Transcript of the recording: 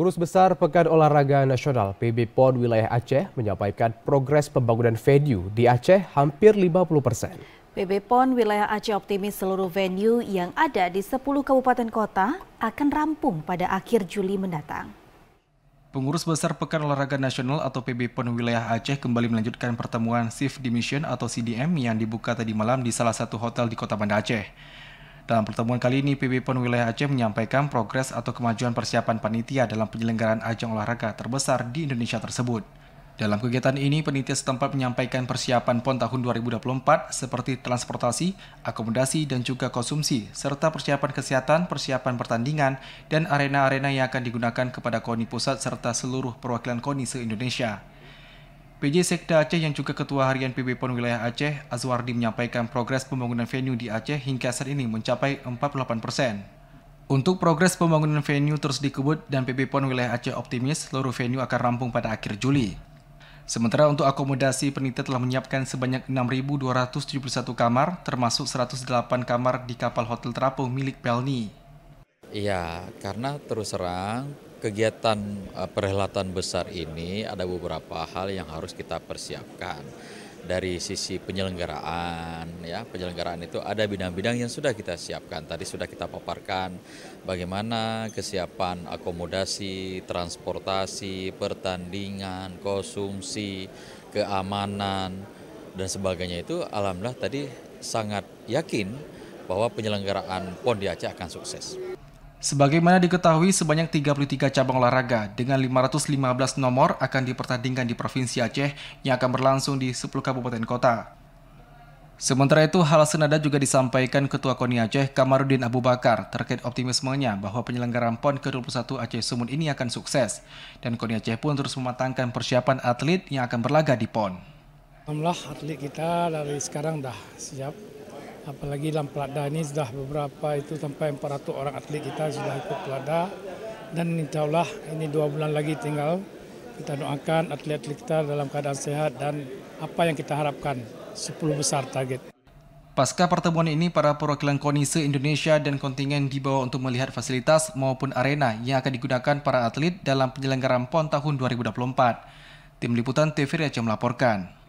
Pengurus Besar Pekan Olahraga Nasional PB PON wilayah Aceh menyampaikan progres pembangunan venue di Aceh hampir 50 persen. PB PON wilayah Aceh optimis seluruh venue yang ada di 10 kabupaten kota akan rampung pada akhir Juli mendatang. Pengurus Besar Pekan Olahraga Nasional atau PB PON Wilayah Aceh kembali melanjutkan pertemuan Shift Dimission atau CDM yang dibuka tadi malam di salah satu hotel di Kota Banda Aceh. Dalam pertemuan kali ini, PB PON Wilayah Aceh menyampaikan progres atau kemajuan persiapan panitia dalam penyelenggaraan ajang olahraga terbesar di Indonesia tersebut. Dalam kegiatan ini, penitia setempat menyampaikan persiapan PON tahun 2024 seperti transportasi, akomodasi, dan juga konsumsi, serta persiapan kesehatan, persiapan pertandingan, dan arena-arena yang akan digunakan kepada KONI pusat serta seluruh perwakilan KONI se-Indonesia. PJ Sekda Aceh yang juga Ketua Harian PB PON Wilayah Aceh, Azwardi menyampaikan progres pembangunan venue di Aceh hingga saat ini mencapai 48 persen. Untuk progres pembangunan venue terus dikebut dan PB PON Wilayah Aceh optimis seluruh venue akan rampung pada akhir Juli. Sementara untuk akomodasi, penitia telah menyiapkan sebanyak 6.271 kamar, termasuk 108 kamar di kapal Hotel Terapung milik Pelni. Iya, karena terus terang kegiatan eh, perhelatan besar ini ada beberapa hal yang harus kita persiapkan dari sisi penyelenggaraan ya penyelenggaraan itu ada bidang-bidang yang sudah kita siapkan tadi sudah kita paparkan bagaimana kesiapan akomodasi transportasi pertandingan konsumsi keamanan dan sebagainya itu alhamdulillah tadi sangat yakin bahwa penyelenggaraan PON di Aceh akan sukses. Sebagaimana diketahui, sebanyak 33 cabang olahraga dengan 515 nomor akan dipertandingkan di Provinsi Aceh yang akan berlangsung di 10 kabupaten kota. Sementara itu, hal senada juga disampaikan Ketua KONI Aceh Kamarudin Abu Bakar terkait optimismenya bahwa penyelenggaraan PON ke-21 Aceh Sumut ini akan sukses. Dan KONI Aceh pun terus mematangkan persiapan atlet yang akan berlaga di PON. Alhamdulillah atlet kita dari sekarang dah siap Apalagi dalam Pelada ini sudah beberapa itu sampai 400 orang atlet kita sudah ikut Pelada. Dan insya Allah ini dua bulan lagi tinggal kita doakan atlet-atlet kita dalam keadaan sehat dan apa yang kita harapkan 10 besar target. Pasca pertemuan ini, para perwakilan koni se Indonesia dan kontingen dibawa untuk melihat fasilitas maupun arena yang akan digunakan para atlet dalam penyelenggaraan PON tahun 2024. Tim Liputan TVRI melaporkan.